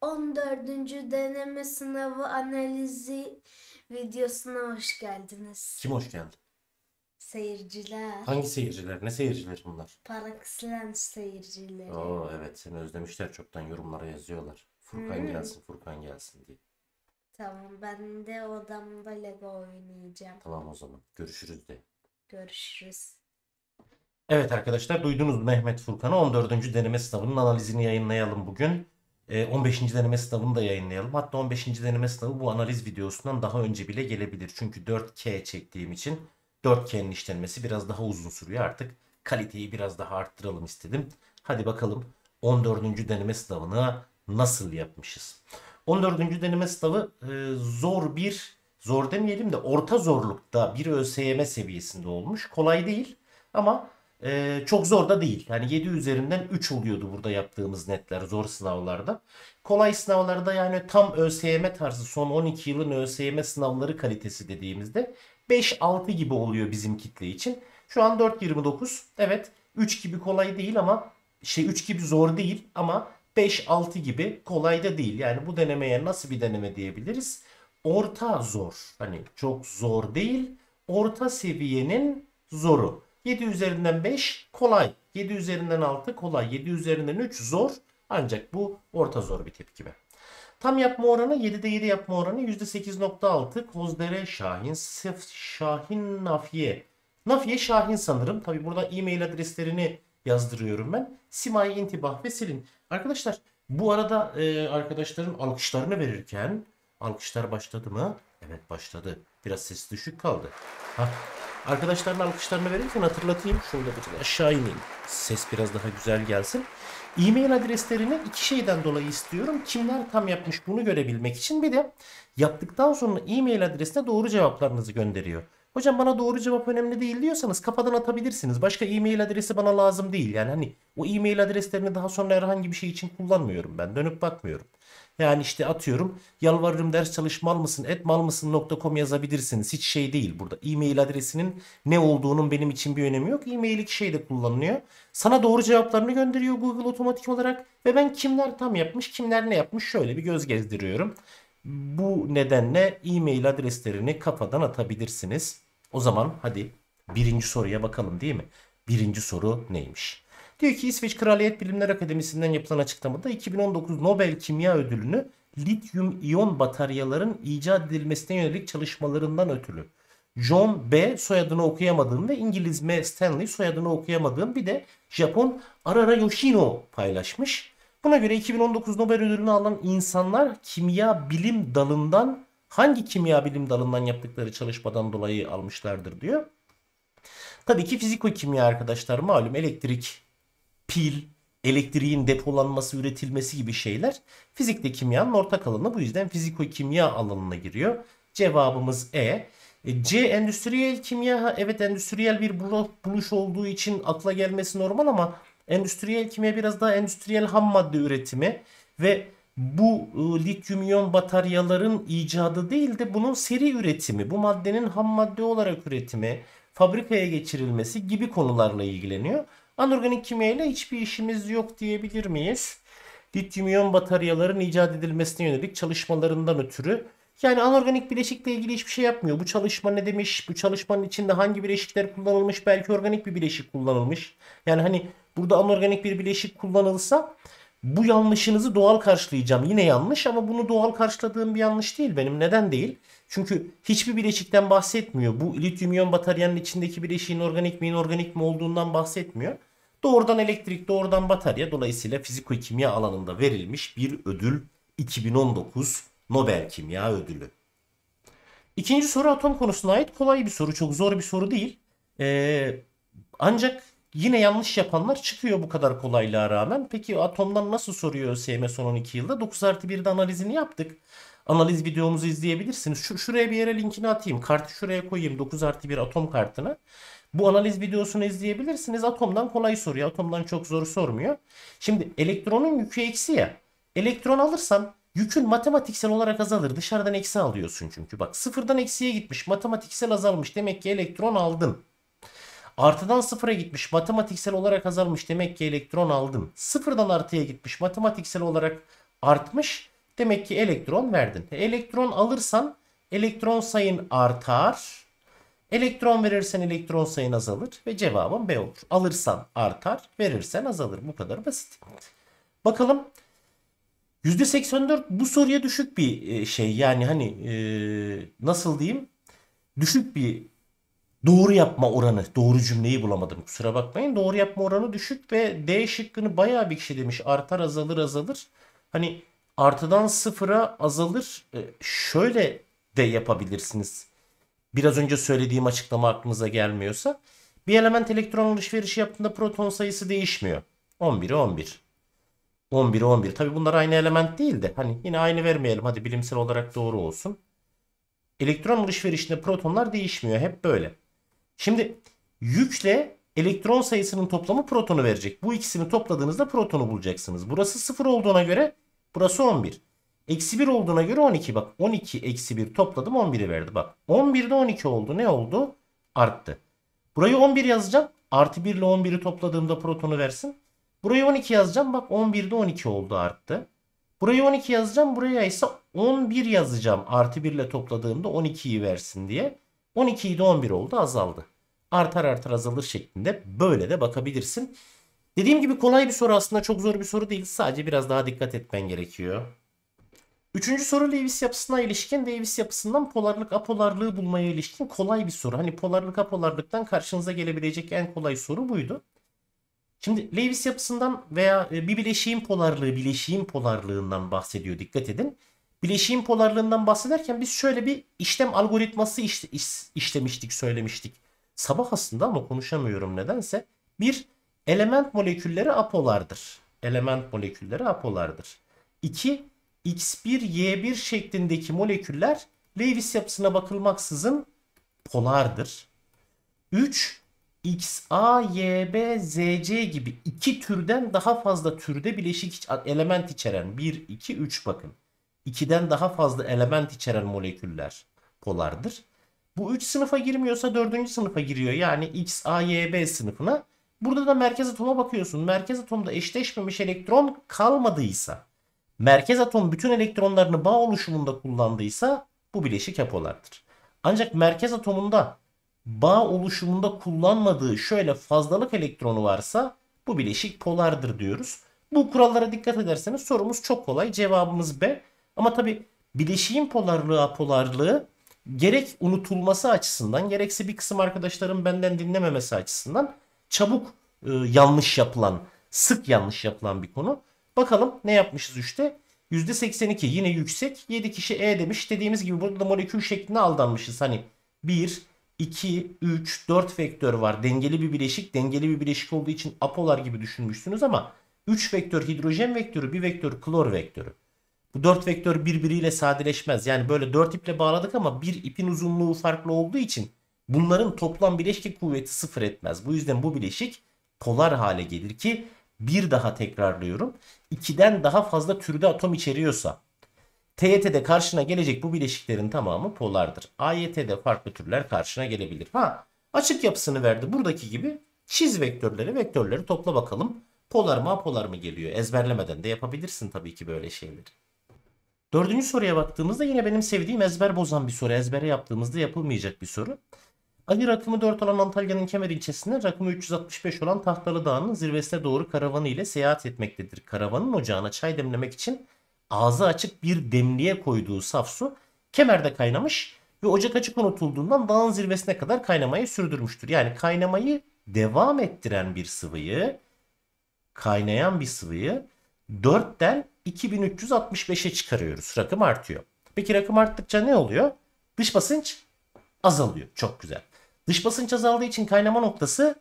14. deneme sınavı analizi videosuna hoş geldiniz. Kim hoş geldi? Seyirciler. Hangi seyirciler? Ne seyirciler bunlar? Paraksilen seyircileri. Oo evet seni özlemişler çoktan yorumlara yazıyorlar. Furkan Hmm. gelsin, Furkan gelsin diye. Tamam ben de odamda Lego oynayacağım. Tamam o zaman görüşürüz de. Görüşürüz. Evet arkadaşlar duydunuz Mehmet Furkan'ı 14. deneme sınavının analizini yayınlayalım bugün. 15. Ee, deneme sınavını da yayınlayalım. Hatta 15. deneme sınavı bu analiz videosundan daha önce bile gelebilir. Çünkü 4K çektiğim için 4K'nin işlenmesi biraz daha uzun sürüyor artık. Kaliteyi biraz daha arttıralım istedim. Hadi bakalım 14. deneme sınavını nasıl yapmışız? 14. deneme sınavı e, zor bir, zor demeyelim de orta zorlukta bir ÖSYM seviyesinde olmuş. Kolay değil ama e, çok zor da değil. Yani 7 üzerinden 3 oluyordu burada yaptığımız netler zor sınavlarda. Kolay sınavlarda yani tam ÖSYM tarzı son 12 yılın ÖSYM sınavları kalitesi dediğimizde 5-6 gibi oluyor bizim kitle için. Şu an 4.29 evet 3 gibi kolay değil ama şey 3 gibi zor değil ama 5-6 gibi kolay da değil. Yani bu denemeye nasıl bir deneme diyebiliriz? Orta zor. Hani çok zor değil. Orta seviyenin zoru. 7 üzerinden 5 kolay. 7 üzerinden 6 kolay. 7 üzerinden 3 zor. Ancak bu orta zor bir tepkime. Tam yapma oranı 7'de 7 yapma oranı %8.6. Kozdere, Şahin, Sef, Şahin, Nafiye. Nafiye Şahin sanırım. Tabi burada e-mail adreslerini yazdırıyorum ben. Simay, intibah ve Silin. Arkadaşlar bu arada e, arkadaşların alkışlarını verirken alkışlar başladı mı? Evet başladı. Biraz ses düşük kaldı. Hah. Arkadaşlarla alkışlarını verirken hatırlatayım. şurada da bakın aşağı ineyim. Ses biraz daha güzel gelsin. E-mail adreslerini iki şeyden dolayı istiyorum. Kimler tam yapmış bunu görebilmek için. Bir de yaptıktan sonra e-mail adresine doğru cevaplarınızı gönderiyor. Hocam bana doğru cevap önemli değil diyorsanız kafadan atabilirsiniz. Başka e-mail adresi bana lazım değil. Yani hani o e-mail adreslerini daha sonra herhangi bir şey için kullanmıyorum ben. Dönüp bakmıyorum. Yani işte atıyorum yalvarırım ders çalışmal mısın etmal mısın.com yazabilirsiniz. Hiç şey değil burada. E-mail adresinin ne olduğunun benim için bir önemi yok. E-mail iki şeyde kullanılıyor. Sana doğru cevaplarını gönderiyor Google otomatik olarak. Ve ben kimler tam yapmış kimler ne yapmış şöyle bir göz gezdiriyorum. Bu nedenle e-mail adreslerini kafadan atabilirsiniz. O zaman hadi birinci soruya bakalım değil mi? Birinci soru neymiş? Diyor ki İsveç Kraliyet Bilimler Akademisi'nden yapılan açıklamada 2019 Nobel Kimya Ödülünü lityum iyon bataryaların icat edilmesine yönelik çalışmalarından ötürü John B. soyadını okuyamadığım ve İngiliz M. Stanley soyadını okuyamadığım bir de Japon Arara Yoshino paylaşmış. Buna göre 2019 Nobel ödülünü alan insanlar kimya bilim dalından hangi kimya bilim dalından yaptıkları çalışmadan dolayı almışlardır diyor. Tabii ki fiziko kimya arkadaşlar malum elektrik, pil, elektriğin depolanması, üretilmesi gibi şeyler fizikte kimyanın ortak alanı. Bu yüzden fiziko-kimya alanına giriyor. Cevabımız E. e C endüstriyel kimya evet endüstriyel bir buluş olduğu için akla gelmesi normal ama endüstriyel kimya biraz daha endüstriyel ham madde üretimi ve bu e, lityum iyon bataryaların icadı değil de bunun seri üretimi, bu maddenin ham madde olarak üretimi, fabrikaya geçirilmesi gibi konularla ilgileniyor. Anorganik kimyayla hiçbir işimiz yok diyebilir miyiz? Lityum iyon bataryaların icat edilmesine yönelik çalışmalarından ötürü yani anorganik bileşikle ilgili hiçbir şey yapmıyor. Bu çalışma ne demiş? Bu çalışmanın içinde hangi bileşikler kullanılmış? Belki organik bir bileşik kullanılmış. Yani hani burada anorganik bir bileşik kullanılsa bu yanlışınızı doğal karşılayacağım. Yine yanlış ama bunu doğal karşıladığım bir yanlış değil benim. Neden değil? Çünkü hiçbir bileşikten bahsetmiyor. Bu lityum iyon bataryanın içindeki bileşiğin organik mi inorganik mi olduğundan bahsetmiyor. Doğrudan elektrik, doğrudan batarya dolayısıyla fiziko-kimya alanında verilmiş bir ödül 2019 Nobel Kimya Ödülü. İkinci soru atom konusuna ait kolay bir soru. Çok zor bir soru değil. Ee, ancak yine yanlış yapanlar çıkıyor bu kadar kolaylığa rağmen. Peki atomdan nasıl soruyor ÖSYM son 12 yılda? 9 artı 1'de analizini yaptık. Analiz videomuzu izleyebilirsiniz. Şu, şuraya bir yere linkini atayım. Kartı şuraya koyayım. 9 artı 1 atom kartına. Bu analiz videosunu izleyebilirsiniz. Atomdan kolay soruyor. Atomdan çok zor sormuyor. Şimdi elektronun yükü eksi ya. Elektron alırsan yükün matematiksel olarak azalır. Dışarıdan eksi alıyorsun çünkü. Bak sıfırdan eksiye gitmiş. Matematiksel azalmış. Demek ki elektron aldın. Artıdan sıfıra gitmiş matematiksel olarak azalmış demek ki elektron aldın. Sıfırdan artıya gitmiş matematiksel olarak artmış demek ki elektron verdin. E, elektron alırsan elektron sayın artar. Elektron verirsen elektron sayın azalır ve cevabın B olur. Alırsan artar, verirsen azalır. Bu kadar basit. Bakalım. %84 bu soruya düşük bir e, şey. Yani hani e, nasıl diyeyim? Düşük bir doğru yapma oranı. Doğru cümleyi bulamadım. Kusura bakmayın. Doğru yapma oranı düşük ve D şıkkını bayağı bir kişi demiş. Artar azalır azalır. Hani artıdan sıfıra azalır. E, şöyle de yapabilirsiniz biraz önce söylediğim açıklama aklınıza gelmiyorsa bir element elektron alışverişi yaptığında proton sayısı değişmiyor. 11 11. 11 11. Tabi bunlar aynı element değil de hani yine aynı vermeyelim hadi bilimsel olarak doğru olsun. Elektron alışverişinde protonlar değişmiyor hep böyle. Şimdi yükle elektron sayısının toplamı protonu verecek. Bu ikisini topladığınızda protonu bulacaksınız. Burası 0 olduğuna göre burası 11. Eksi 1 olduğuna göre 12 bak. 12 eksi 1 topladım 11'i verdi bak. 11'de 12 oldu. Ne oldu? Arttı. Burayı 11 yazacağım. Artı 1 ile 11'i topladığımda protonu versin. Burayı 12 yazacağım. Bak 11'de 12 oldu arttı. Burayı 12 yazacağım. Buraya ise 11 yazacağım. Artı 1 ile topladığımda 12'yi versin diye. 12'yi de 11 oldu azaldı. Artar artar azalır şeklinde böyle de bakabilirsin. Dediğim gibi kolay bir soru aslında çok zor bir soru değil. Sadece biraz daha dikkat etmen gerekiyor. Üçüncü soru Lewis yapısına ilişkin Davis yapısından polarlık apolarlığı bulmaya ilişkin kolay bir soru. Hani polarlık apolarlıktan karşınıza gelebilecek en kolay soru buydu. Şimdi Lewis yapısından veya e, bir bileşiğin polarlığı, bileşiğin polarlığından bahsediyor dikkat edin. Bileşiğin polarlığından bahsederken biz şöyle bir işlem algoritması iş, iş, işlemiştik, söylemiştik. Sabah aslında ama konuşamıyorum nedense. Bir, element molekülleri apolardır. Element molekülleri apolardır. İki, X1, Y1 şeklindeki moleküller Lewis yapısına bakılmaksızın polardır. 3 XA, YB, ZC gibi iki türden daha fazla türde bileşik element içeren 1, 2, 3 bakın. 2'den daha fazla element içeren moleküller polardır. Bu 3 sınıfa girmiyorsa 4. sınıfa giriyor. Yani X, A, Y, B sınıfına. Burada da merkez atoma bakıyorsun. Merkez atomda eşleşmemiş elektron kalmadıysa merkez atom bütün elektronlarını bağ oluşumunda kullandıysa bu bileşik apolardır. Ancak merkez atomunda bağ oluşumunda kullanmadığı şöyle fazlalık elektronu varsa bu bileşik polardır diyoruz. Bu kurallara dikkat ederseniz sorumuz çok kolay. Cevabımız B. Ama tabi bileşiğin polarlığı apolarlığı gerek unutulması açısından gerekse bir kısım arkadaşların benden dinlememesi açısından çabuk e, yanlış yapılan, sık yanlış yapılan bir konu. Bakalım ne yapmışız 3'te? %82 yine yüksek. 7 kişi E demiş. Dediğimiz gibi burada da molekül şeklinde aldanmışız. Hani 1, 2, 3, 4 vektör var. Dengeli bir bileşik. Dengeli bir bileşik olduğu için apolar gibi düşünmüşsünüz ama 3 vektör hidrojen vektörü, 1 vektör klor vektörü. Bu 4 vektör birbiriyle sadeleşmez. Yani böyle 4 iple bağladık ama bir ipin uzunluğu farklı olduğu için bunların toplam bileşik kuvveti sıfır etmez. Bu yüzden bu bileşik polar hale gelir ki bir daha tekrarlıyorum. 2'den daha fazla türde atom içeriyorsa TYT'de karşına gelecek bu bileşiklerin tamamı polardır. AYT'de farklı türler karşına gelebilir. Ha açık yapısını verdi buradaki gibi çiz vektörleri vektörleri topla bakalım. Polar mı apolar mı geliyor ezberlemeden de yapabilirsin tabii ki böyle şeyleri. Dördüncü soruya baktığımızda yine benim sevdiğim ezber bozan bir soru. Ezbere yaptığımızda yapılmayacak bir soru. Ayı rakımı 4 olan Antalya'nın Kemer ilçesinde rakımı 365 olan Tahtalı Dağı'nın zirvesine doğru karavanı ile seyahat etmektedir. Karavanın ocağına çay demlemek için ağzı açık bir demliğe koyduğu saf su kemerde kaynamış ve ocak açık unutulduğundan dağın zirvesine kadar kaynamayı sürdürmüştür. Yani kaynamayı devam ettiren bir sıvıyı, kaynayan bir sıvıyı 4'ten 2365'e çıkarıyoruz. Rakım artıyor. Peki rakım arttıkça ne oluyor? Dış basınç azalıyor. Çok güzel. Dış basınç azaldığı için kaynama noktası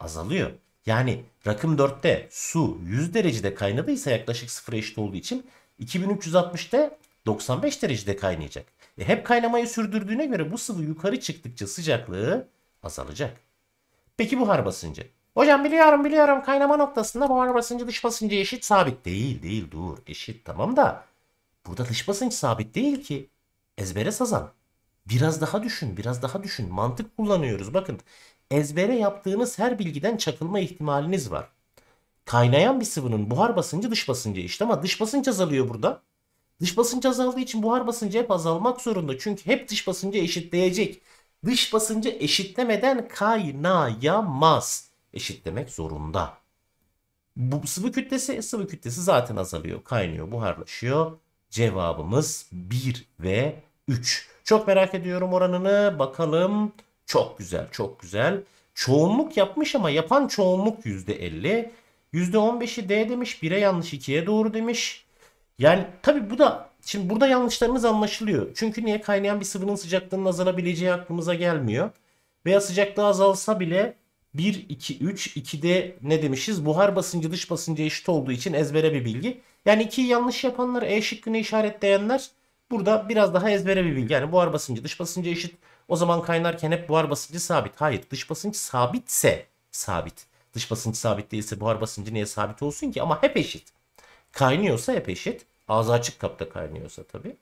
azalıyor. Yani rakım 4'te su 100 derecede kaynadıysa yaklaşık 0'a eşit olduğu için 2360'te 95 derecede kaynayacak. E hep kaynamayı sürdürdüğüne göre bu sıvı yukarı çıktıkça sıcaklığı azalacak. Peki buhar basıncı? Hocam biliyorum biliyorum kaynama noktasında buhar basıncı dış basıncı eşit sabit değil değil dur eşit tamam da burada dış basınç sabit değil ki ezbere sazan. Biraz daha düşün, biraz daha düşün. Mantık kullanıyoruz. Bakın ezbere yaptığınız her bilgiden çakılma ihtimaliniz var. Kaynayan bir sıvının buhar basıncı dış basıncı işte ama dış basınç azalıyor burada. Dış basınç azaldığı için buhar basıncı hep azalmak zorunda. Çünkü hep dış basıncı eşitleyecek. Dış basıncı eşitlemeden kaynayamaz. Eşitlemek zorunda. Bu sıvı kütlesi, sıvı kütlesi zaten azalıyor. Kaynıyor, buharlaşıyor. Cevabımız 1 ve 3. Çok merak ediyorum oranını. Bakalım. Çok güzel, çok güzel. Çoğunluk yapmış ama yapan çoğunluk %50. %15'i D demiş, 1'e yanlış, 2'ye doğru demiş. Yani tabii bu da şimdi burada yanlışlarımız anlaşılıyor. Çünkü niye kaynayan bir sıvının sıcaklığının azalabileceği aklımıza gelmiyor. Veya sıcaklığı azalsa bile 1, 2, 3, 2'de ne demişiz? Buhar basıncı dış basıncı eşit olduğu için ezbere bir bilgi. Yani 2'yi yanlış yapanlar, E şıkkını işaretleyenler Burada biraz daha ezbere bir bilgi. Yani buhar basıncı dış basıncı eşit. O zaman kaynarken hep buhar basıncı sabit. Hayır dış basınç sabitse sabit. Dış basınç sabit değilse buhar basıncı niye sabit olsun ki? Ama hep eşit. Kaynıyorsa hep eşit. Ağzı açık kapta kaynıyorsa tabii.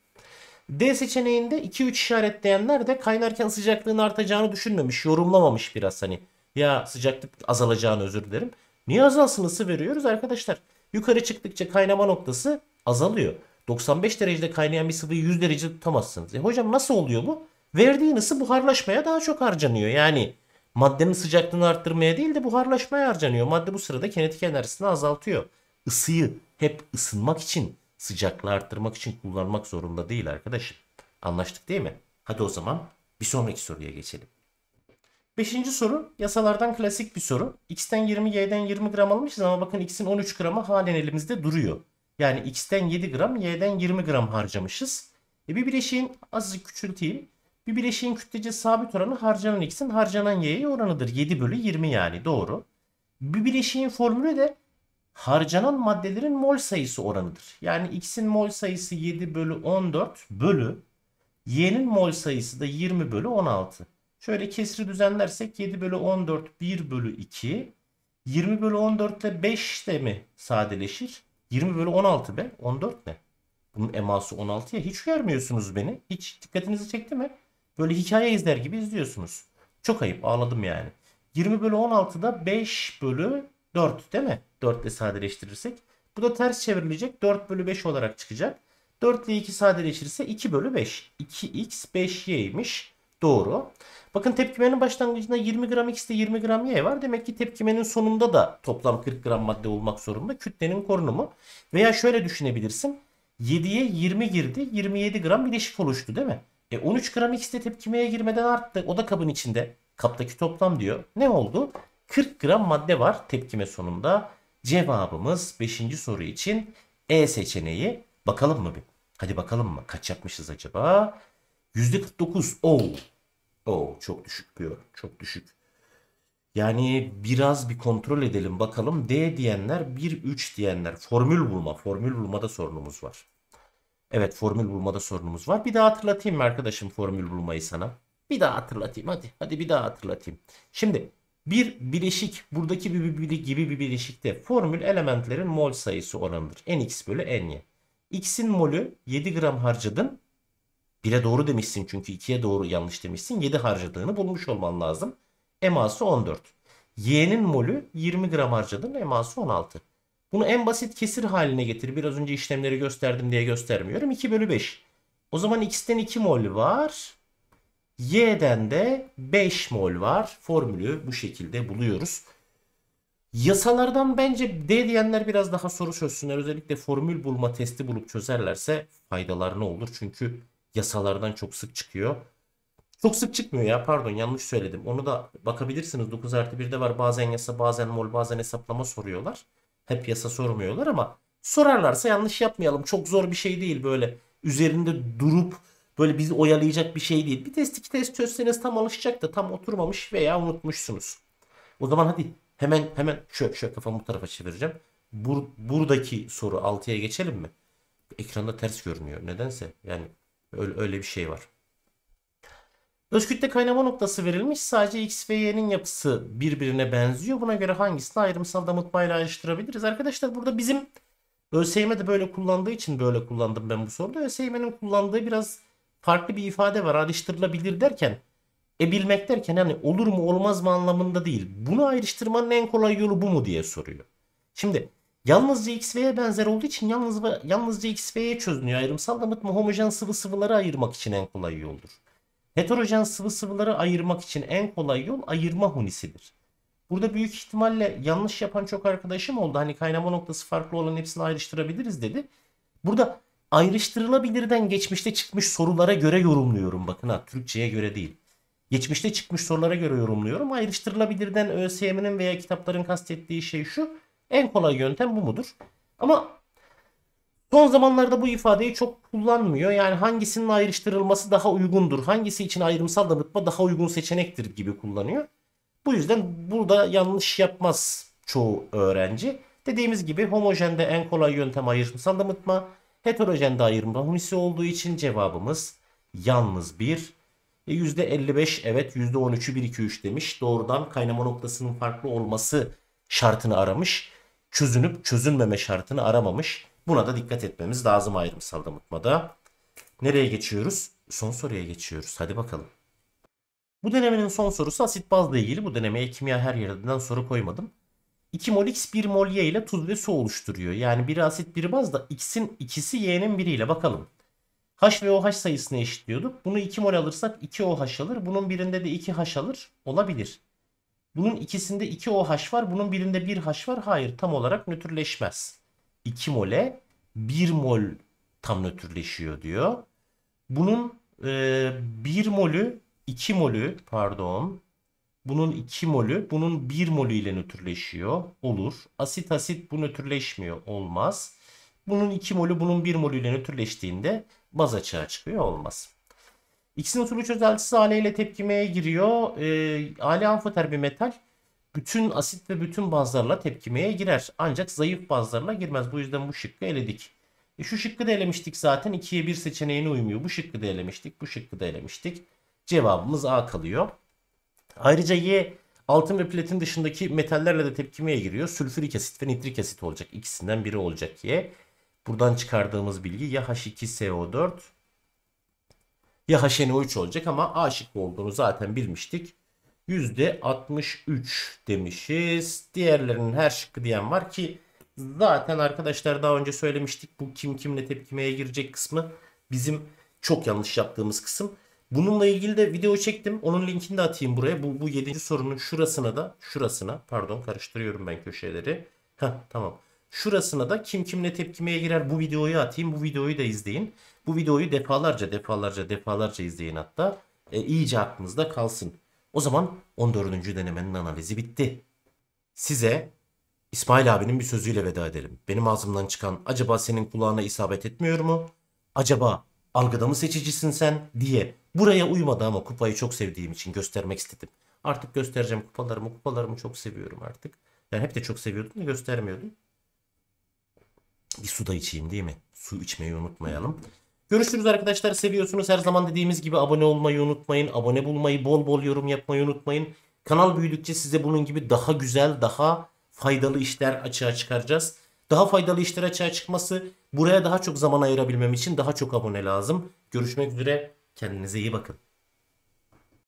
D seçeneğinde 2-3 işaretleyenler de kaynarken sıcaklığın artacağını düşünmemiş, yorumlamamış biraz hani. Ya sıcaklık azalacağını özür dilerim. Niye azalsın ısı veriyoruz arkadaşlar? Yukarı çıktıkça kaynama noktası azalıyor. 95 derecede kaynayan bir sıvıyı 100 derecede tutamazsınız. E hocam nasıl oluyor bu? Verdiğin ısı buharlaşmaya daha çok harcanıyor. Yani maddenin sıcaklığını arttırmaya değil de buharlaşmaya harcanıyor. Madde bu sırada kinetik enerjisini azaltıyor. Isıyı hep ısınmak için, sıcaklığı arttırmak için kullanmak zorunda değil arkadaşım. Anlaştık değil mi? Hadi o zaman bir sonraki soruya geçelim. Beşinci soru yasalardan klasik bir soru. X'ten 20, Y'den 20 gram almışız ama bakın X'in 13 gramı halen elimizde duruyor. Yani x'ten 7 gram, y'den 20 gram harcamışız. E bir bileşiğin azıcık küçülteyim. Bir bileşiğin kütlece sabit oranı harcanan x'in harcanan y'ye oranıdır. 7 bölü 20 yani doğru. Bir bileşiğin formülü de harcanan maddelerin mol sayısı oranıdır. Yani x'in mol sayısı 7 bölü 14 bölü y'nin mol sayısı da 20 bölü 16. Şöyle kesri düzenlersek 7 bölü 14 1 bölü 2. 20 bölü 14 ile 5 de mi sadeleşir? 20 bölü 16 be. 14 ne? Bunun eması 16 ya, Hiç görmüyorsunuz beni. Hiç dikkatinizi çekti mi? Böyle hikaye izler gibi izliyorsunuz. Çok ayıp. Ağladım yani. 20 bölü 16'da 5 bölü 4 değil mi? 4 ile sadeleştirirsek. Bu da ters çevrilecek. 4 bölü 5 olarak çıkacak. 4 ile 2 sadeleşirse 2 bölü 5. 2x 5y'ymiş. Doğru. Bakın tepkimenin başlangıcında 20 gram X ile 20 gram Y var. Demek ki tepkimenin sonunda da toplam 40 gram madde olmak zorunda. Kütlenin korunumu. Veya şöyle düşünebilirsin. 7'ye 20 girdi. 27 gram bileşik oluştu değil mi? E 13 gram X de tepkimeye girmeden arttı. O da kabın içinde. Kaptaki toplam diyor. Ne oldu? 40 gram madde var tepkime sonunda. Cevabımız 5. soru için E seçeneği. Bakalım mı bir? Hadi bakalım mı? Kaç yapmışız acaba? %49. Oo. Oo çok düşük diyor. Çok düşük. Yani biraz bir kontrol edelim bakalım. D diyenler 1-3 diyenler. Formül bulma. Formül bulmada sorunumuz var. Evet formül bulmada sorunumuz var. Bir daha hatırlatayım mı arkadaşım formül bulmayı sana? Bir daha hatırlatayım hadi. Hadi bir daha hatırlatayım. Şimdi bir bileşik buradaki bir, bir, bir gibi bir bileşikte formül elementlerin mol sayısı oranıdır. Nx bölü ny. X'in molü 7 gram harcadın. 1'e doğru demişsin çünkü 2'ye doğru yanlış demişsin. 7 harcadığını bulmuş olman lazım. Eması 14. Y'nin molü 20 gram harcadın. Eması 16. Bunu en basit kesir haline getir. Biraz önce işlemleri gösterdim diye göstermiyorum. 2 bölü 5. O zaman x'ten 2 mol var. Y'den de 5 mol var. Formülü bu şekilde buluyoruz. Yasalardan bence D diyenler biraz daha soru çözsünler. Özellikle formül bulma testi bulup çözerlerse faydalarına olur. Çünkü yasalardan çok sık çıkıyor. Çok sık çıkmıyor ya pardon yanlış söyledim. Onu da bakabilirsiniz 9 artı 1'de var bazen yasa bazen mol bazen hesaplama soruyorlar. Hep yasa sormuyorlar ama sorarlarsa yanlış yapmayalım. Çok zor bir şey değil böyle üzerinde durup böyle bizi oyalayacak bir şey değil. Bir test iki test çözseniz tam alışacak da tam oturmamış veya unutmuşsunuz. O zaman hadi hemen hemen şöyle şöyle kafamı bu tarafa çevireceğim. Bur buradaki soru 6'ya geçelim mi? Ekranda ters görünüyor nedense yani Öyle, öyle bir şey var. Özkütle kaynama noktası verilmiş. Sadece X ve Y'nin yapısı birbirine benziyor. Buna göre hangisini ayrımsal damıtmayla ayrıştırabiliriz? Arkadaşlar burada bizim ÖSYM de böyle kullandığı için böyle kullandım ben bu soruda. ÖSYM'nin kullandığı biraz farklı bir ifade var. Ayrıştırılabilir derken ebilmek derken hani olur mu olmaz mı anlamında değil. Bunu ayrıştırmanın en kolay yolu bu mu diye soruyor. Şimdi Yalnızca X ve Y benzer olduğu için yalnız ve, yalnızca X ve Y çözünüyor. Ayrımsal damıtma homojen sıvı sıvıları ayırmak için en kolay yoldur. Heterojen sıvı sıvıları ayırmak için en kolay yol ayırma hunisidir. Burada büyük ihtimalle yanlış yapan çok arkadaşım oldu. Hani kaynama noktası farklı olan hepsini ayrıştırabiliriz dedi. Burada ayrıştırılabilirden geçmişte çıkmış sorulara göre yorumluyorum. Bakın ha Türkçe'ye göre değil. Geçmişte çıkmış sorulara göre yorumluyorum. Ayrıştırılabilirden ÖSYM'nin veya kitapların kastettiği şey şu. En kolay yöntem bu mudur? Ama son zamanlarda bu ifadeyi çok kullanmıyor. Yani hangisinin ayrıştırılması daha uygundur, hangisi için ayrımsal damıtma daha uygun seçenektir gibi kullanıyor. Bu yüzden burada yanlış yapmaz çoğu öğrenci. Dediğimiz gibi homojende en kolay yöntem ayrımsal damıtma. Heterojende ayırma hunisi olduğu için cevabımız yalnız 1. E %55 evet %13'ü 1 2 3 demiş. Doğrudan kaynama noktasının farklı olması şartını aramış çözünüp çözünmeme şartını aramamış. Buna da dikkat etmemiz lazım ayrımsal damıtmada. Nereye geçiyoruz? Son soruya geçiyoruz. Hadi bakalım. Bu denemenin son sorusu asit bazla ilgili. Bu denemeye kimya her yerinden soru koymadım. 2 mol x 1 mol y ile tuz ve su oluşturuyor. Yani biri asit biri baz da x'in ikisi y'nin biriyle bakalım. H ve OH sayısını eşitliyorduk. Bunu 2 mol alırsak 2 OH alır. Bunun birinde de 2 H alır. Olabilir. Bunun ikisinde 2 OH var. Bunun birinde 1 H var. Hayır tam olarak nötrleşmez. 2 mole 1 mol tam nötrleşiyor diyor. Bunun e, molü 2 molü pardon. Bunun 2 molü bunun 1 molü ile nötrleşiyor. Olur. Asit asit bu nötrleşmiyor. Olmaz. Bunun 2 molü bunun 1 molü ile nötrleştiğinde baz açığa çıkıyor. Olmaz. X'in usulü çözeltisi Ale tepkimeye giriyor. E, ee, Ale amfoter bir metal. Bütün asit ve bütün bazlarla tepkimeye girer. Ancak zayıf bazlarla girmez. Bu yüzden bu şıkkı eledik. E, şu şıkkı da elemiştik zaten. 2'ye 1 seçeneğine uymuyor. Bu şıkkı da elemiştik. Bu şıkkı da elemiştik. Cevabımız A kalıyor. Ayrıca Y altın ve platin dışındaki metallerle de tepkimeye giriyor. Sülfürik asit ve nitrik asit olacak. İkisinden biri olacak Y. Buradan çıkardığımız bilgi ya H2SO4 ya HNO3 olacak ama A şıkkı olduğunu zaten bilmiştik. %63 demişiz. Diğerlerinin her şıkkı diyen var ki zaten arkadaşlar daha önce söylemiştik. Bu kim kimle tepkimeye girecek kısmı bizim çok yanlış yaptığımız kısım. Bununla ilgili de video çektim. Onun linkini de atayım buraya. Bu, bu 7. sorunun şurasına da şurasına pardon karıştırıyorum ben köşeleri. Heh, tamam. Şurasına da kim kimle tepkimeye girer bu videoyu atayım. Bu videoyu da izleyin. Bu videoyu defalarca defalarca defalarca izleyin hatta. E, iyice aklınızda kalsın. O zaman 14. denemenin analizi bitti. Size İsmail abinin bir sözüyle veda edelim. Benim ağzımdan çıkan acaba senin kulağına isabet etmiyor mu? Acaba algıda mı seçicisin sen diye buraya uymadı ama kupayı çok sevdiğim için göstermek istedim. Artık göstereceğim kupalarımı kupalarımı çok seviyorum artık. Yani hep de çok seviyordum da göstermiyordum. Bir su da içeyim değil mi? Su içmeyi unutmayalım. Görüşürüz arkadaşlar. Seviyorsunuz. Her zaman dediğimiz gibi abone olmayı unutmayın. Abone bulmayı, bol bol yorum yapmayı unutmayın. Kanal büyüdükçe size bunun gibi daha güzel, daha faydalı işler açığa çıkaracağız. Daha faydalı işler açığa çıkması buraya daha çok zaman ayırabilmem için daha çok abone lazım. Görüşmek üzere. Kendinize iyi bakın.